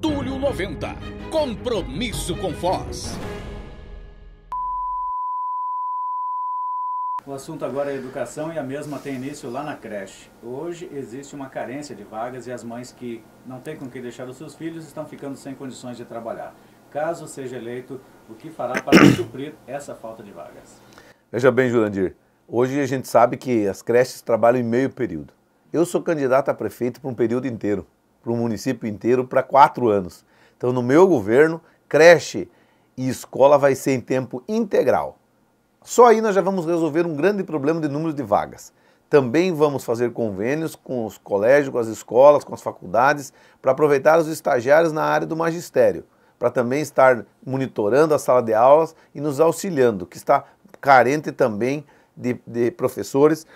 Túlio 90. Compromisso com Foz. O assunto agora é educação e a mesma tem início lá na creche. Hoje existe uma carência de vagas e as mães que não têm com que deixar os seus filhos estão ficando sem condições de trabalhar. Caso seja eleito, o que fará para suprir essa falta de vagas? Veja bem, Jurandir, hoje a gente sabe que as creches trabalham em meio período. Eu sou candidato a prefeito por um período inteiro para o município inteiro para quatro anos. Então, no meu governo, creche e escola vai ser em tempo integral. Só aí nós já vamos resolver um grande problema de número de vagas. Também vamos fazer convênios com os colégios, com as escolas, com as faculdades, para aproveitar os estagiários na área do magistério, para também estar monitorando a sala de aulas e nos auxiliando, que está carente também de, de professores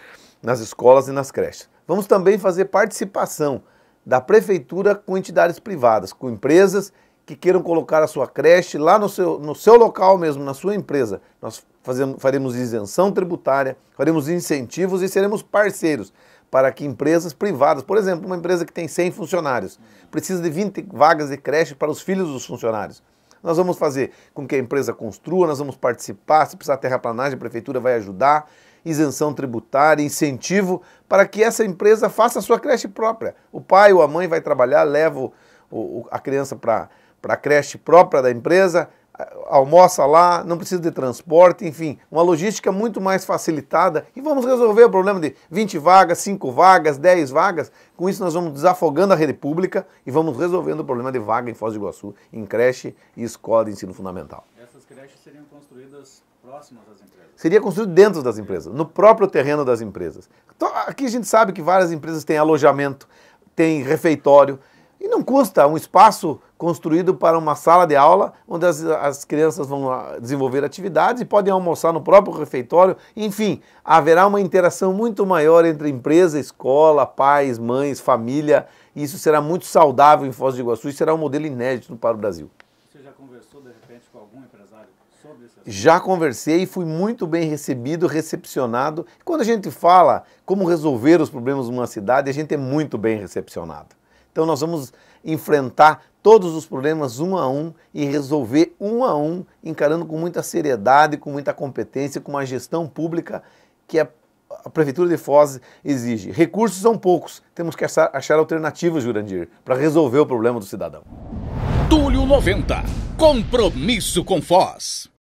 nas escolas e nas creches. Vamos também fazer participação da prefeitura com entidades privadas, com empresas que queiram colocar a sua creche lá no seu, no seu local mesmo, na sua empresa. Nós fazemos, faremos isenção tributária, faremos incentivos e seremos parceiros para que empresas privadas, por exemplo, uma empresa que tem 100 funcionários, precisa de 20 vagas de creche para os filhos dos funcionários. Nós vamos fazer com que a empresa construa, nós vamos participar, se precisar terraplanagem, a prefeitura vai ajudar, isenção tributária, incentivo para que essa empresa faça a sua creche própria. O pai ou a mãe vai trabalhar, leva o, o, a criança para a creche própria da empresa, almoça lá, não precisa de transporte, enfim, uma logística muito mais facilitada e vamos resolver o problema de 20 vagas, 5 vagas, 10 vagas. Com isso nós vamos desafogando a rede pública e vamos resolvendo o problema de vaga em Foz do Iguaçu, em creche e escola de ensino fundamental. Essas creches seriam construídas próximas das empresas? Seria construído dentro das empresas, no próprio terreno das empresas. Então, aqui a gente sabe que várias empresas têm alojamento, têm refeitório, e não custa um espaço construído para uma sala de aula, onde as, as crianças vão ah, desenvolver atividades e podem almoçar no próprio refeitório. Enfim, haverá uma interação muito maior entre empresa, escola, pais, mães, família. E isso será muito saudável em Foz do Iguaçu e será um modelo inédito para o Brasil. Você já conversou, de repente, com algum empresário sobre isso? Já conversei e fui muito bem recebido, recepcionado. Quando a gente fala como resolver os problemas de uma cidade, a gente é muito bem recepcionado. Então nós vamos enfrentar todos os problemas um a um e resolver um a um, encarando com muita seriedade, com muita competência, com uma gestão pública que a, a Prefeitura de Foz exige. Recursos são poucos, temos que achar, achar alternativas, Jurandir, para resolver o problema do cidadão. Túlio 90. Compromisso com Foz.